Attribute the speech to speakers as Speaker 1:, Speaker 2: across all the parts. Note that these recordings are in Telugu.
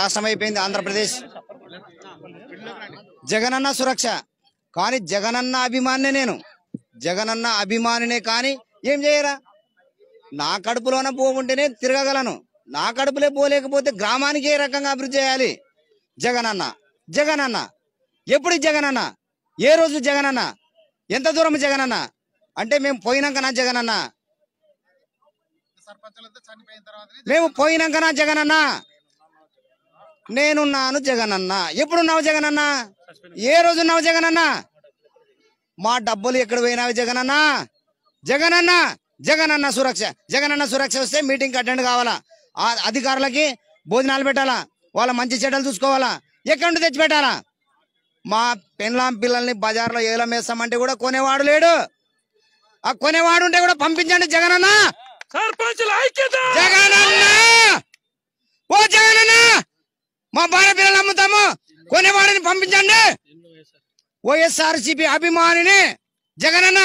Speaker 1: రాష్ట్రం అయిపోయింది ఆంధ్రప్రదేశ్ జగనన్న సురక్ష కానీ జగనన్న అభిమానినే నేను జగనన్న అభిమానినే కానీ ఏం చేయరా నా కడుపులోన పోగుంటేనే తిరగగలను నా కడుపులే పోలేకపోతే గ్రామానికి ఏ రకంగా అభివృద్ధి చేయాలి జగనన్న జగనన్న ఎప్పుడు జగనన్న ఏ రోజు జగనన్న ఎంత దూరం జగనన్న అంటే మేము పోయినాకనా జగనన్న మేము పోయినాకనా జగనన్నా నేనున్నాను జగన్ అన్న ఎప్పుడున్నావు అన్న ఏ రోజున్నావు అన్న మా డబ్బులు ఎక్కడ పోయినావు అన్న జగన్ అన్న సురక్ష జగనన్న సురక్ష వస్తే మీటింగ్ అటెండ్ కావాలా ఆ అధికారులకి భోజనాలు పెట్టాలా వాళ్ళ మంచి చెడ్డలు చూసుకోవాలా ఎక్కడి నుండి తెచ్చిపెట్టాలా మా పెన్లాం పిల్లల్ని బజార్లో ఏలం వేస్తామంటే కూడా కొనేవాడు లేడు ఆ కొనేవాడు ఉంటే కూడా పంపించండి జగనన్న సర్పంచుల కొనేవాడిని పంపించండి వైఎస్ఆర్ సిపి అభిమానిని జగనన్న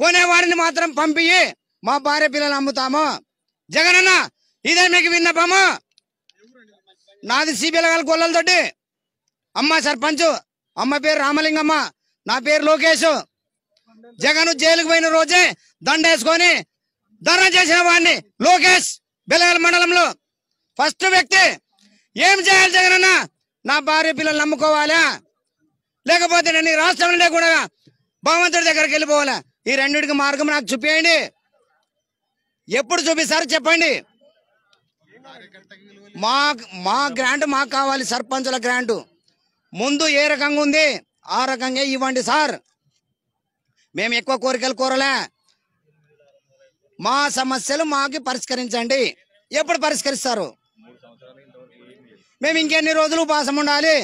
Speaker 1: కొనేవాడిని మాత్రం పంపి మా భార్య పిల్లలు అమ్ముతాము జగనన్న ఇదే మీకు విన్నపము నాది సిబిఎల్ గారి గొల్లలతోటి అమ్మ సర్పంచ్ అమ్మ పేరు రామలింగమ్మ నా పేరు లోకేష్ జగన్ జైలుకు పోయిన రోజే దండేసుకొని ధర్నా చేసిన వాడిని లోకేష్ బెలగల్ మండలంలో ఫస్ట్ వ్యక్తి ఏం చేయాలి జగనన్న నా భార్య పిల్లలు నమ్ముకోవాలా లేకపోతే నేను ఈ రాష్ట్రంలో లేకుండా భగవంతుడి దగ్గరికి వెళ్ళిపోవాలా ఈ రెండింటికి మార్గం నాకు చూపించండి ఎప్పుడు చూపిస్తారు చెప్పండి మా మా గ్రాంట్ మాకు కావాలి సర్పంచుల గ్రాంటు ముందు ఏ రకంగా ఉంది ఆ రకంగా ఇవ్వండి సార్ మేము ఎక్కువ కోరికలు కోరలే మా సమస్యలు మాకు పరిష్కరించండి ఎప్పుడు పరిష్కరిస్తారు మేము ఇంకెన్ని రోజులు ఉపాసం ఉండాలి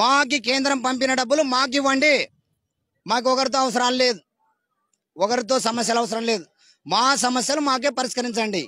Speaker 1: మాకి కేంద్రం పంపిన డబ్బులు మాకు ఇవ్వండి మాకు ఒకరితో అవసరాలు లేదు ఒకరితో సమస్యలు అవసరం లేదు మా సమస్యలు మాకే పరిష్కరించండి